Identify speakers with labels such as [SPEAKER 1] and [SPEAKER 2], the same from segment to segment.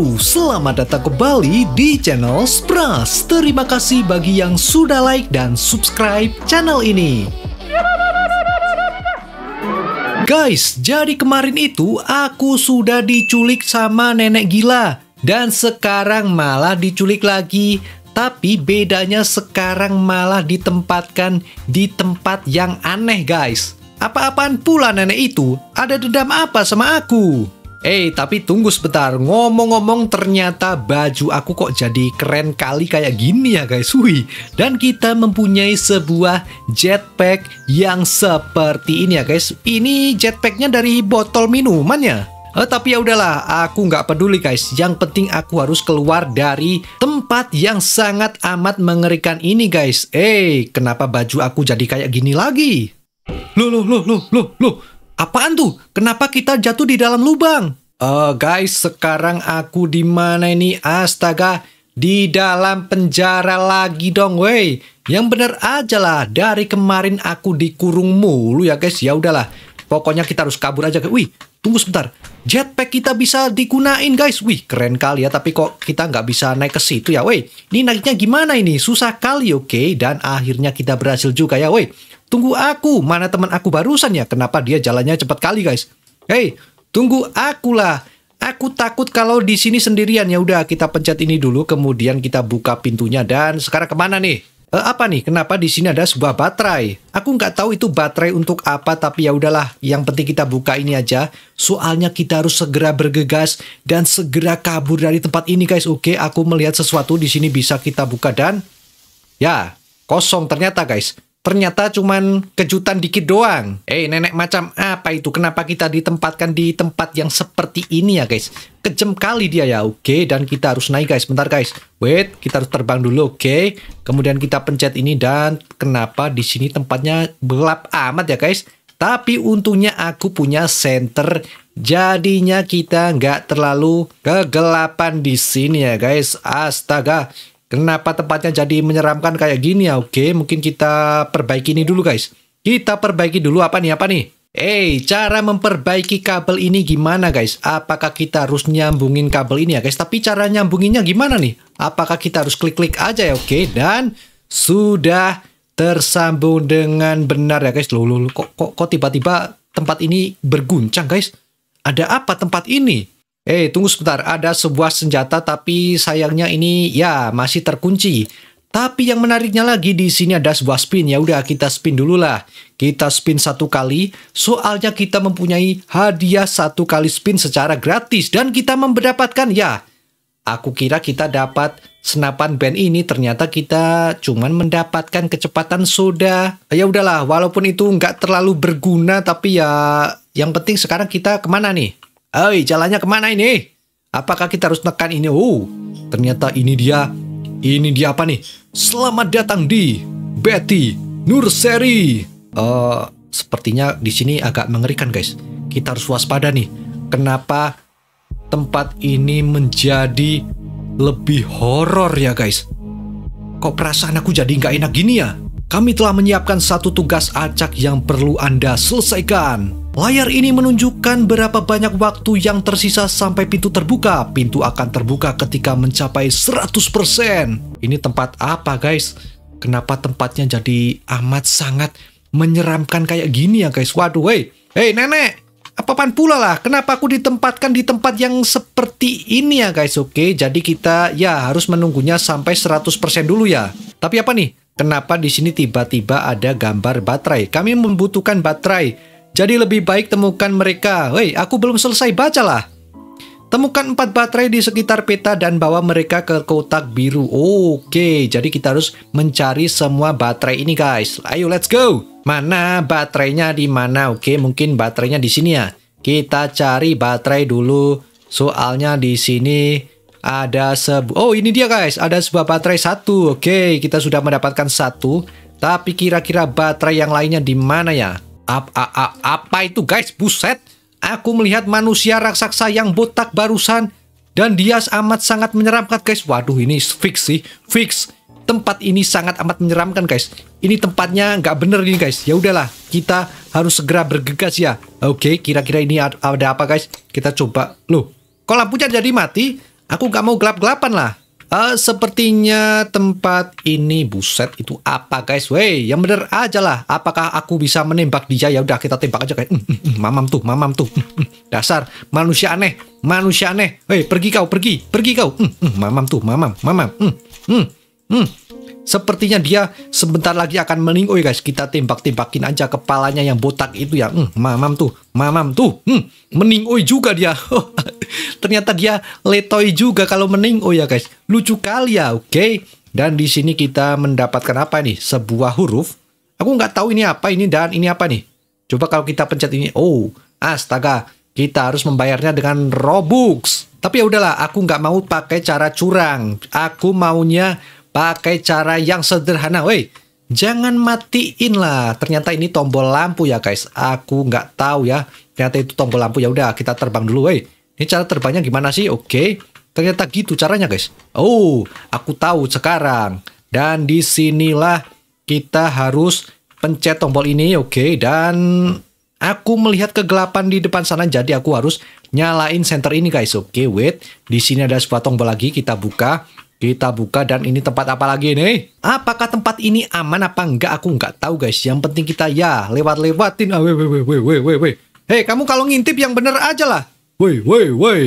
[SPEAKER 1] baru, selamat datang kembali di channel Spras. Terima kasih bagi yang sudah like dan subscribe channel ini. Guys, jadi kemarin itu aku sudah diculik sama nenek gila. Dan sekarang malah diculik lagi. Tapi bedanya sekarang malah ditempatkan di tempat yang aneh guys. Apa-apaan pula nenek itu? Ada dendam apa sama aku? Eh, hey, tapi tunggu sebentar. Ngomong-ngomong, ternyata baju aku kok jadi keren kali kayak gini ya guys. Wih, dan kita mempunyai sebuah jetpack yang seperti ini ya guys. Ini jetpacknya dari botol minuman ya. Eh, tapi ya udahlah, aku nggak peduli guys. Yang penting aku harus keluar dari tempat yang sangat amat mengerikan ini guys. Eh, hey, kenapa baju aku jadi kayak gini lagi? Loh, loh, loh, loh, loh, loh. Apaan tuh? Kenapa kita jatuh di dalam lubang? Uh, guys, sekarang aku di mana ini? Astaga, di dalam penjara lagi dong, wey. Yang bener aja lah, dari kemarin aku dikurung mulu ya guys. Ya udahlah, pokoknya kita harus kabur aja. Wih, tunggu sebentar. Jetpack kita bisa digunain guys. Wih, keren kali ya. Tapi kok kita nggak bisa naik ke situ ya, wey. Ini naiknya gimana ini? Susah kali, oke. Okay? Dan akhirnya kita berhasil juga ya, wey tunggu aku. Mana teman aku barusan ya? Kenapa dia jalannya cepat kali, guys? Hei, tunggu aku lah. Aku takut kalau di sini sendirian. Ya udah, kita pencet ini dulu, kemudian kita buka pintunya dan sekarang kemana nih? E, apa nih? Kenapa di sini ada sebuah baterai? Aku nggak tahu itu baterai untuk apa, tapi ya udahlah. Yang penting kita buka ini aja. Soalnya kita harus segera bergegas dan segera kabur dari tempat ini, guys. Oke, aku melihat sesuatu di sini bisa kita buka dan ya kosong ternyata, guys. Ternyata cuman kejutan dikit doang. Eh, nenek macam apa itu? Kenapa kita ditempatkan di tempat yang seperti ini ya, guys? Kejam kali dia ya. Oke, okay, dan kita harus naik, guys. Bentar, guys. Wait, kita harus terbang dulu, oke. Okay? Kemudian kita pencet ini dan kenapa di sini tempatnya gelap amat ya, guys? Tapi untungnya aku punya center jadinya kita nggak terlalu kegelapan di sini ya guys. Astaga, Kenapa tempatnya jadi menyeramkan kayak gini ya? Oke, mungkin kita perbaiki ini dulu guys. Kita perbaiki dulu apa nih? Apa nih? Eh, hey, cara memperbaiki kabel ini gimana guys? Apakah kita harus nyambungin kabel ini ya guys? Tapi cara nyambunginnya gimana nih? Apakah kita harus klik-klik aja ya? Oke, dan sudah tersambung dengan benar ya guys. Loh, loh, loh. kok kok tiba-tiba tempat ini berguncang guys? Ada apa tempat ini? Eh, tunggu sebentar, ada sebuah senjata tapi sayangnya ini ya masih terkunci. Tapi yang menariknya lagi di sini ada sebuah spin. Ya udah kita spin dulu lah. Kita spin satu kali. Soalnya kita mempunyai hadiah satu kali spin secara gratis dan kita mendapatkan ya. Aku kira kita dapat senapan band ini ternyata kita cuman mendapatkan kecepatan soda. Ya udahlah, walaupun itu nggak terlalu berguna tapi ya yang penting sekarang kita kemana nih? Hei, jalannya kemana ini? Apakah kita harus nekan ini? Oh, ternyata ini dia. Ini dia apa nih? Selamat datang di Betty Nurseri. Uh, sepertinya di sini agak mengerikan guys. Kita harus waspada nih. Kenapa tempat ini menjadi lebih horor ya guys? Kok perasaan aku jadi nggak enak gini ya? Kami telah menyiapkan satu tugas acak yang perlu Anda selesaikan. Layar ini menunjukkan berapa banyak waktu yang tersisa sampai pintu terbuka. Pintu akan terbuka ketika mencapai 100%. Ini tempat apa guys? Kenapa tempatnya jadi amat sangat menyeramkan kayak gini ya guys? Waduh, wey. hei nenek, apapun pula lah kenapa aku ditempatkan di tempat yang seperti ini ya guys oke jadi kita ya harus menunggunya sampai 100% dulu ya tapi apa nih kenapa di sini tiba-tiba ada gambar baterai kami membutuhkan baterai jadi lebih baik temukan mereka. Woi, aku belum selesai bacalah. Temukan empat baterai di sekitar peta dan bawa mereka ke kotak biru. Oke, jadi kita harus mencari semua baterai ini guys. Ayo let's go. Mana baterainya di mana? Oke, mungkin baterainya di sini ya. Kita cari baterai dulu. Soalnya di sini ada sebu Oh, ini dia guys. Ada sebuah baterai satu. Oke, kita sudah mendapatkan satu. Tapi kira-kira baterai yang lainnya di mana ya? Ap, apa itu guys? Buset. Aku melihat manusia raksasa yang botak barusan dan dia amat sangat menyeramkan guys. Waduh ini fix sih, fix. Tempat ini sangat amat menyeramkan guys. Ini tempatnya nggak bener nih guys. Ya udahlah, kita harus segera bergegas ya. Oke, kira-kira ini ada apa guys? Kita coba. Loh, kok lampunya jadi mati? Aku nggak mau gelap-gelapan lah. Uh, sepertinya tempat ini buset itu apa guys? Wey, yang bener aja lah. Apakah aku bisa menembak dia? Ya udah kita tembak aja kayak mm, mm, mm, mamam tuh, mamam tuh. Mm, mm. Dasar manusia aneh, manusia aneh. Wey, pergi kau, pergi, pergi kau. Mm, mm, mamam tuh, mamam, mamam. Mm, mm, mm. Sepertinya dia sebentar lagi akan melingkui guys. Kita tembak-tembakin aja kepalanya yang botak itu ya. Hmm, mamam tuh, mamam tuh. Hmm, meningui juga dia. Ternyata dia letoy juga kalau meningui ya guys. Lucu kali ya, oke. Okay? Dan di sini kita mendapatkan apa nih? Sebuah huruf. Aku nggak tahu ini apa ini dan ini apa nih. Coba kalau kita pencet ini. Oh, astaga. Kita harus membayarnya dengan Robux. Tapi ya udahlah, aku nggak mau pakai cara curang. Aku maunya Pakai cara yang sederhana, woi. Jangan matiin lah. Ternyata ini tombol lampu ya, guys. Aku nggak tahu ya. Ternyata itu tombol lampu. Ya udah, kita terbang dulu, woi. Ini cara terbangnya gimana sih? Oke. Ternyata gitu caranya, guys. Oh, aku tahu sekarang. Dan disinilah kita harus pencet tombol ini, oke. Okay. Dan aku melihat kegelapan di depan sana, jadi aku harus nyalain center ini, guys. Oke, okay, wait. Di sini ada sebuah tombol lagi, kita buka. Kita buka dan ini tempat apa lagi nih? Apakah tempat ini aman apa enggak? Aku enggak tahu guys. Yang penting kita ya lewat-lewatin. Ah, weh, weh, weh, weh, weh, weh. Hei, kamu kalau ngintip yang bener aja lah. Woi, woi, woi.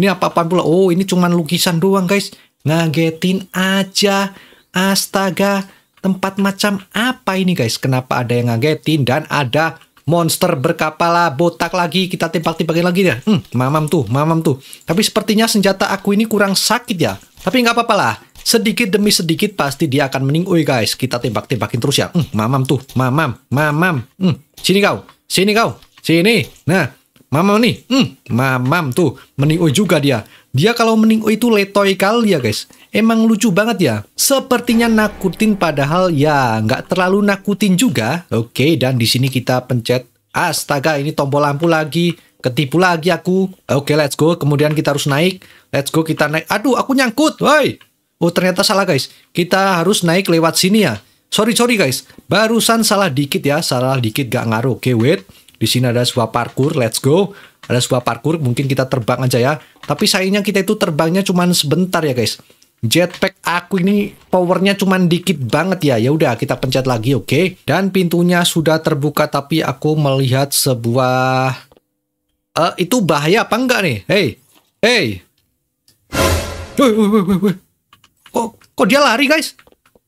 [SPEAKER 1] Ini apa-apaan pula? Oh, ini cuman lukisan doang guys. Ngagetin aja. Astaga. Tempat macam apa ini guys? Kenapa ada yang ngagetin dan ada monster berkapal botak lagi kita tempat-tempatin lagi ya. Hmm, mamam tuh, mamam tuh. Tapi sepertinya senjata aku ini kurang sakit ya. Tapi nggak apa-apa lah, sedikit demi sedikit pasti dia akan meningui guys. Kita tembak-tembakin terus ya. Hmm, mamam tuh, mamam, mamam. Hmm, sini kau, sini kau, sini. Nah, mamam nih, hmm, mamam tuh, meningui juga dia. Dia kalau meningui itu letoy kali ya guys. Emang lucu banget ya. Sepertinya nakutin padahal ya nggak terlalu nakutin juga. Oke, dan di sini kita pencet. Astaga, ini tombol lampu lagi ketipu lagi aku. Eh, oke, okay, let's go. Kemudian kita harus naik. Let's go, kita naik. Aduh, aku nyangkut. Woi. Oh, ternyata salah, guys. Kita harus naik lewat sini ya. Sorry, sorry, guys. Barusan salah dikit ya. Salah dikit gak ngaruh. Oke, okay, wait. Di sini ada sebuah parkur. Let's go. Ada sebuah parkur. Mungkin kita terbang aja ya. Tapi sayangnya kita itu terbangnya cuma sebentar ya, guys. Jetpack aku ini powernya cuma dikit banget ya. Ya udah kita pencet lagi, oke. Okay? Dan pintunya sudah terbuka tapi aku melihat sebuah uh, itu bahaya apa enggak nih? Hey, hey. Woi, woi, woi, woi. Kok, kok dia lari guys?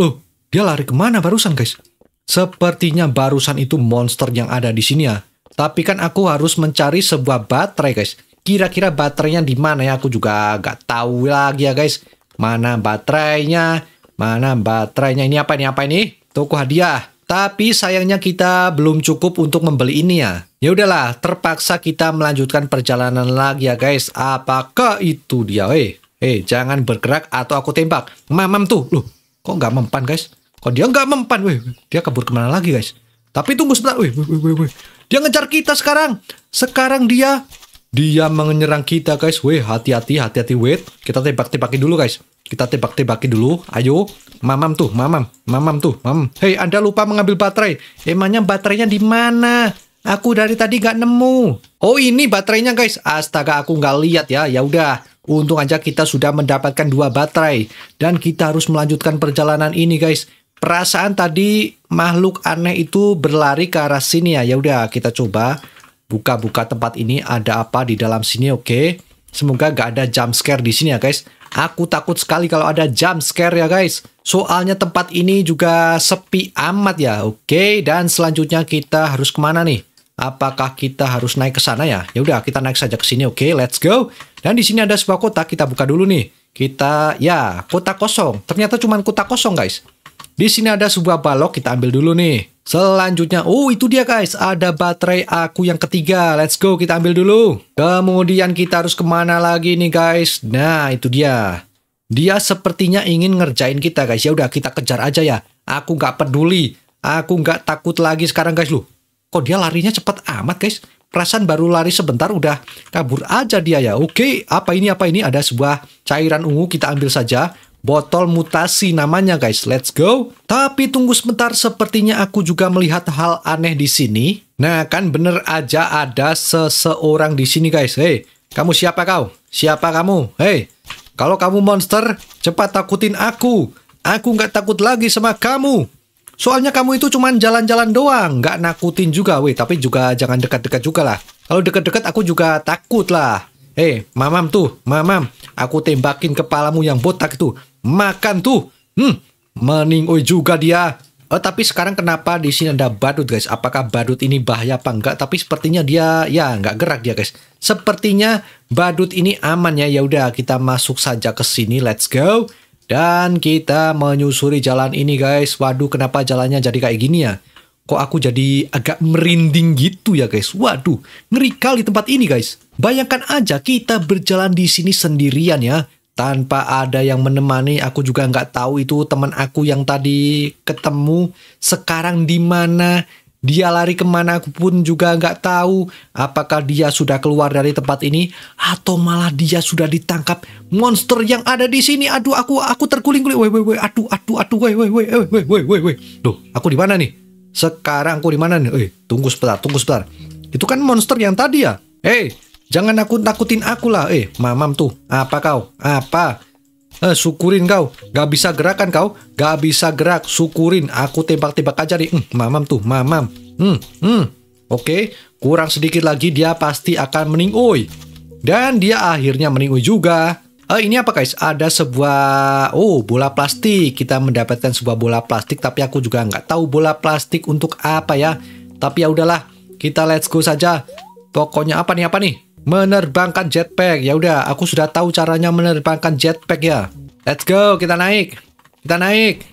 [SPEAKER 1] Loh, dia lari kemana barusan guys? Sepertinya barusan itu monster yang ada di sini ya. Tapi kan aku harus mencari sebuah baterai guys. Kira-kira baterainya di mana ya? Aku juga gak tahu lagi ya guys. Mana baterainya? Mana baterainya? Ini apa ini? Apa ini? Toko hadiah. Tapi sayangnya kita belum cukup untuk membeli ini ya. Ya udahlah, terpaksa kita melanjutkan perjalanan lagi ya guys. Apakah itu dia? Eh, eh jangan bergerak atau aku tembak. Mamam tuh, loh. Kok nggak mempan guys? Kok dia nggak mempan? Weh, dia kabur kemana lagi guys? Tapi tunggu sebentar. Weh, weh, weh, weh. Dia ngejar kita sekarang. Sekarang dia dia menyerang kita guys. Weh, hati-hati, hati-hati. Wait, kita tembak-tembakin dulu guys. Kita tebak-tebaki dulu. Ayo, mamam tuh, mamam, mamam tuh, mamam. Hei, Anda lupa mengambil baterai. Emangnya baterainya di mana? Aku dari tadi gak nemu. Oh, ini baterainya, guys. Astaga, aku nggak lihat ya. Ya udah, untung aja kita sudah mendapatkan dua baterai dan kita harus melanjutkan perjalanan ini, guys. Perasaan tadi makhluk aneh itu berlari ke arah sini ya. Ya udah, kita coba buka-buka tempat ini ada apa di dalam sini, oke. Okay? Semoga gak ada jump scare di sini ya guys. Aku takut sekali kalau ada jump scare ya guys. Soalnya tempat ini juga sepi amat ya. Oke, dan selanjutnya kita harus kemana nih? Apakah kita harus naik ke sana ya? Ya udah, kita naik saja ke sini. Oke, let's go. Dan di sini ada sebuah kota, kita buka dulu nih. Kita ya, kota kosong. Ternyata cuma kota kosong, guys. Di sini ada sebuah balok, kita ambil dulu nih. Selanjutnya, oh itu dia guys, ada baterai aku yang ketiga. Let's go, kita ambil dulu. Kemudian kita harus kemana lagi nih guys? Nah, itu dia. Dia sepertinya ingin ngerjain kita guys. Ya udah kita kejar aja ya. Aku nggak peduli. Aku nggak takut lagi sekarang guys. Loh, kok dia larinya cepet amat guys? Perasaan baru lari sebentar udah kabur aja dia ya. Oke, apa ini apa ini? Ada sebuah cairan ungu kita ambil saja. Botol mutasi namanya guys, let's go. Tapi tunggu sebentar, sepertinya aku juga melihat hal aneh di sini. Nah kan bener aja ada seseorang di sini guys. Hei, kamu siapa kau? Siapa kamu? Hei, kalau kamu monster, cepat takutin aku. Aku nggak takut lagi sama kamu. Soalnya kamu itu cuma jalan-jalan doang, nggak nakutin juga, weh. Tapi juga jangan dekat-dekat juga lah. Kalau dekat-dekat aku juga takut lah. Eh, hey, mamam tuh, mamam. Aku tembakin kepalamu yang botak itu makan tuh. Hmm, meningoi juga dia. Oh, tapi sekarang kenapa di sini ada badut guys? Apakah badut ini bahaya apa enggak? Tapi sepertinya dia ya nggak gerak dia guys. Sepertinya badut ini aman ya. Ya udah kita masuk saja ke sini. Let's go. Dan kita menyusuri jalan ini guys. Waduh kenapa jalannya jadi kayak gini ya? Kok aku jadi agak merinding gitu ya guys? Waduh ngeri kali tempat ini guys. Bayangkan aja kita berjalan di sini sendirian ya tanpa ada yang menemani aku juga nggak tahu itu teman aku yang tadi ketemu sekarang di mana dia lari kemana aku pun juga nggak tahu apakah dia sudah keluar dari tempat ini atau malah dia sudah ditangkap monster yang ada di sini aduh aku aku terguling-guling woi woi woi aduh aduh aduh woi woi woi woi woi woi woi tuh aku di mana nih sekarang aku di mana nih eh tunggu sebentar tunggu sebentar itu kan monster yang tadi ya eh hey, Jangan aku takutin aku lah. Eh, mamam tuh. Apa kau? Apa? Eh, syukurin kau. Gak bisa gerakan kau. Gak bisa gerak. Syukurin. Aku tembak-tembak aja nih. Hmm, mamam tuh. Mamam. Hmm, hmm. Oke. Kurang sedikit lagi dia pasti akan meningui. Dan dia akhirnya meningui juga. Eh, ini apa guys? Ada sebuah oh bola plastik. Kita mendapatkan sebuah bola plastik, tapi aku juga nggak tahu bola plastik untuk apa ya. Tapi ya udahlah, kita let's go saja. Pokoknya apa nih apa nih? Menerbangkan jetpack. Ya udah, aku sudah tahu caranya menerbangkan jetpack ya. Let's go, kita naik. Kita naik.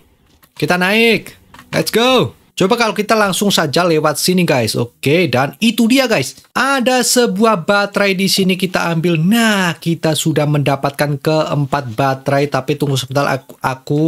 [SPEAKER 1] Kita naik. Let's go. Coba kalau kita langsung saja lewat sini guys. Oke, dan itu dia guys. Ada sebuah baterai di sini kita ambil. Nah, kita sudah mendapatkan keempat baterai. Tapi tunggu sebentar aku, aku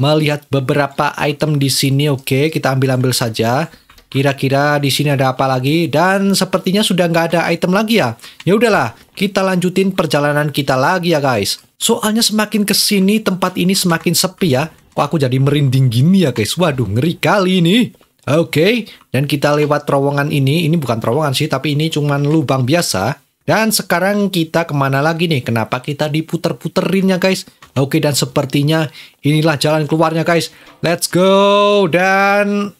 [SPEAKER 1] melihat beberapa item di sini. Oke, kita ambil-ambil saja. Kira-kira di sini ada apa lagi? Dan sepertinya sudah nggak ada item lagi ya. Ya udahlah, kita lanjutin perjalanan kita lagi ya guys. Soalnya semakin kesini tempat ini semakin sepi ya. Kok aku jadi merinding gini ya guys? Waduh, ngeri kali ini. Oke, okay. dan kita lewat terowongan ini. Ini bukan terowongan sih, tapi ini cuman lubang biasa. Dan sekarang kita kemana lagi nih? Kenapa kita diputer-puterin ya guys? Oke, dan sepertinya inilah jalan keluarnya guys. Let's go! Dan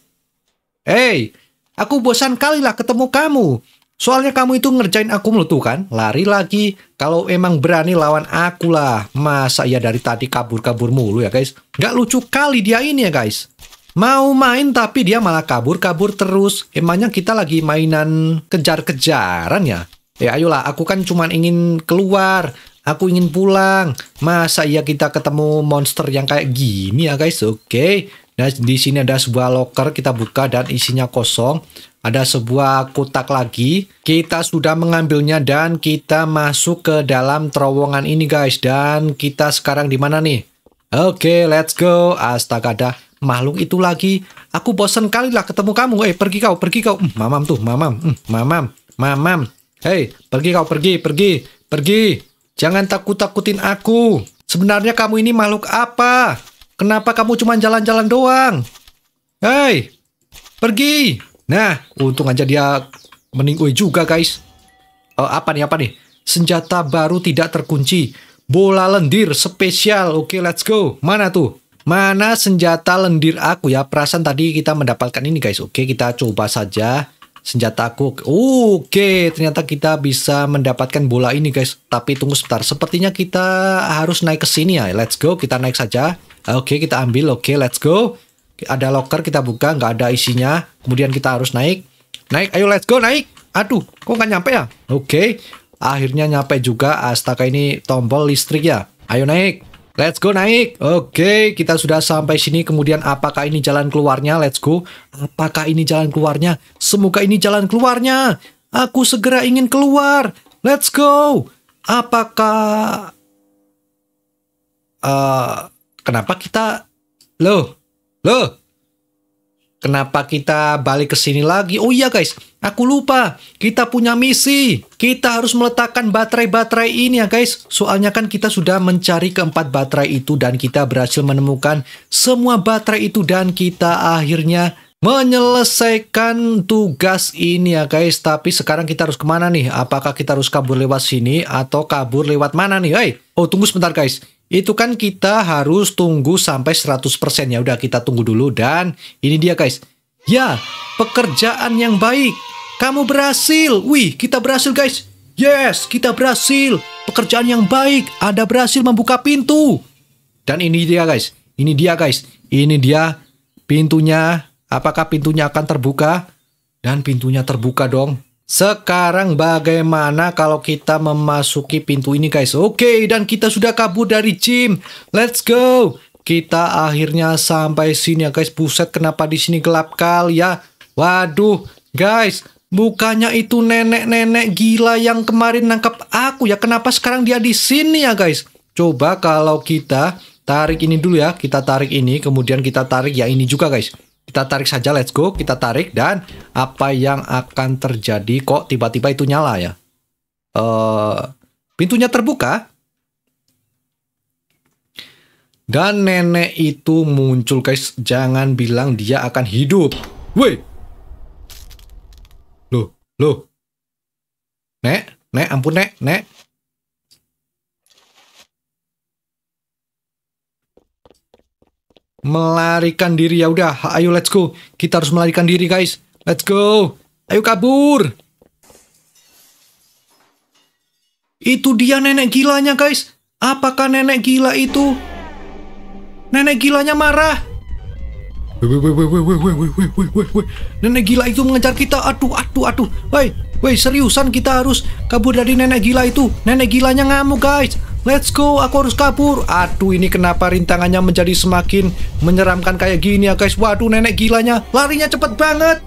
[SPEAKER 1] Hei, aku bosan kali lah ketemu kamu. Soalnya kamu itu ngerjain aku mulu tuh kan. Lari lagi. Kalau emang berani lawan aku lah. Masa ya dari tadi kabur-kabur mulu ya guys. Gak lucu kali dia ini ya guys. Mau main tapi dia malah kabur-kabur terus. Emangnya kita lagi mainan kejar-kejaran ya? Ya ayolah, aku kan cuma ingin keluar. Aku ingin pulang. Masa ya kita ketemu monster yang kayak gini ya guys? Oke. Okay. Nah, di sini ada sebuah locker kita buka dan isinya kosong. Ada sebuah kotak lagi. Kita sudah mengambilnya dan kita masuk ke dalam terowongan ini guys. Dan kita sekarang di mana nih? Oke, okay, let's go. Astaga, ada makhluk itu lagi. Aku bosen kali lah ketemu kamu. Eh, pergi kau, pergi kau. Hmm, mamam tuh, mamam. Hmm, mamam, mamam. Hei, pergi kau, pergi, pergi, pergi. Jangan takut-takutin aku. Sebenarnya kamu ini makhluk apa? Kenapa kamu cuma jalan-jalan doang? Hei, pergi. Nah, untung aja dia meningui juga, guys. Uh, apa nih, apa nih? Senjata baru tidak terkunci. Bola lendir spesial. Oke, okay, let's go. Mana tuh? Mana senjata lendir aku ya? Perasaan tadi kita mendapatkan ini, guys. Oke, okay, kita coba saja senjata aku. Oke, okay, ternyata kita bisa mendapatkan bola ini, guys. Tapi tunggu sebentar. Sepertinya kita harus naik ke sini ya. Let's go, kita naik saja. Oke, okay, kita ambil. Oke, okay, let's go. Ada locker kita buka, nggak ada isinya. Kemudian kita harus naik. Naik, ayo let's go, naik. Aduh, kok nggak nyampe ya? Oke, okay. akhirnya nyampe juga. Astaga, ini tombol listrik ya. Ayo naik. Let's go naik. Oke, okay, kita sudah sampai sini. Kemudian apakah ini jalan keluarnya? Let's go. Apakah ini jalan keluarnya? Semoga ini jalan keluarnya. Aku segera ingin keluar. Let's go. Apakah... Uh, Kenapa kita lo lo Kenapa kita balik ke sini lagi? Oh iya guys, aku lupa. Kita punya misi. Kita harus meletakkan baterai-baterai ini ya guys. Soalnya kan kita sudah mencari keempat baterai itu dan kita berhasil menemukan semua baterai itu dan kita akhirnya menyelesaikan tugas ini ya guys. Tapi sekarang kita harus kemana nih? Apakah kita harus kabur lewat sini atau kabur lewat mana nih? hey. oh tunggu sebentar guys itu kan kita harus tunggu sampai 100% ya. Udah kita tunggu dulu dan ini dia guys. Ya, pekerjaan yang baik. Kamu berhasil. Wih, kita berhasil guys. Yes, kita berhasil. Pekerjaan yang baik. ada berhasil membuka pintu. Dan ini dia guys. Ini dia guys. Ini dia pintunya. Apakah pintunya akan terbuka? Dan pintunya terbuka dong. Sekarang bagaimana kalau kita memasuki pintu ini guys? Oke, okay, dan kita sudah kabur dari gym. Let's go. Kita akhirnya sampai sini ya guys. Buset, kenapa di sini gelap kali ya? Waduh, guys. Bukannya itu nenek-nenek gila yang kemarin nangkap aku ya. Kenapa sekarang dia di sini ya guys? Coba kalau kita tarik ini dulu ya. Kita tarik ini, kemudian kita tarik ya ini juga guys. Kita tarik saja, let's go. Kita tarik dan apa yang akan terjadi? Kok tiba-tiba itu nyala ya? Uh, pintunya terbuka. Dan nenek itu muncul guys. Jangan bilang dia akan hidup. Woi. Loh, loh. Nek, nek, ampun nek, nek. melarikan diri ya udah ayo let's go kita harus melarikan diri guys let's go ayo kabur itu dia nenek gilanya guys apakah nenek gila itu nenek gilanya marah nenek gila itu mengejar kita aduh aduh aduh woi woi seriusan kita harus kabur dari nenek gila itu nenek gilanya ngamuk guys Let's go, aku harus kabur. Aduh, ini kenapa rintangannya menjadi semakin menyeramkan kayak gini ya guys. Waduh, nenek gilanya. Larinya cepet banget.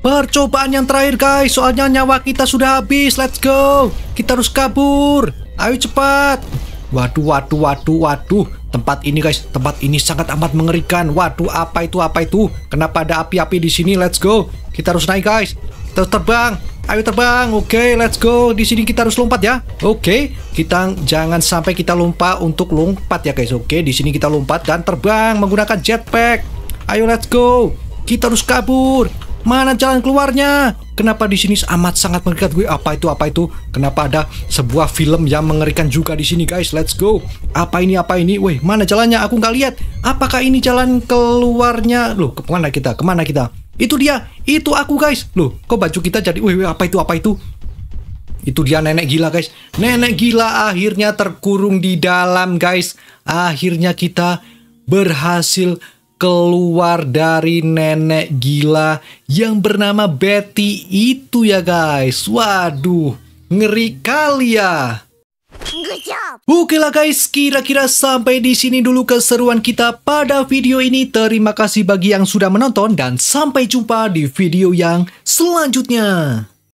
[SPEAKER 1] Percobaan yang terakhir guys, soalnya nyawa kita sudah habis. Let's go. Kita harus kabur. Ayo cepat. Waduh, waduh, waduh, waduh. Tempat ini guys, tempat ini sangat amat mengerikan. Waduh, apa itu, apa itu? Kenapa ada api-api di sini? Let's go. Kita harus naik guys. Kita harus terbang. Ayo terbang. Oke, okay, let's go. Di sini kita harus lompat ya. Oke, okay, kita jangan sampai kita lupa untuk lompat ya guys. Oke, okay, di sini kita lompat dan terbang menggunakan jetpack. Ayo let's go. Kita harus kabur. Mana jalan keluarnya? Kenapa di sini amat sangat mengerikan gue? Apa itu? Apa itu? Kenapa ada sebuah film yang mengerikan juga di sini, guys? Let's go. Apa ini? Apa ini? Woi, mana jalannya? Aku nggak lihat. Apakah ini jalan keluarnya? Loh, kemana kita? Kemana kita? Itu dia, itu aku guys. Loh, kok baju kita jadi, wih, apa itu, apa itu? Itu dia nenek gila guys. Nenek gila akhirnya terkurung di dalam guys. Akhirnya kita berhasil keluar dari nenek gila yang bernama Betty itu ya guys. Waduh, ngeri kali ya. Good job. Oke lah guys, kira-kira sampai di sini dulu keseruan kita pada video ini. Terima kasih bagi yang sudah menonton dan sampai jumpa di video yang selanjutnya.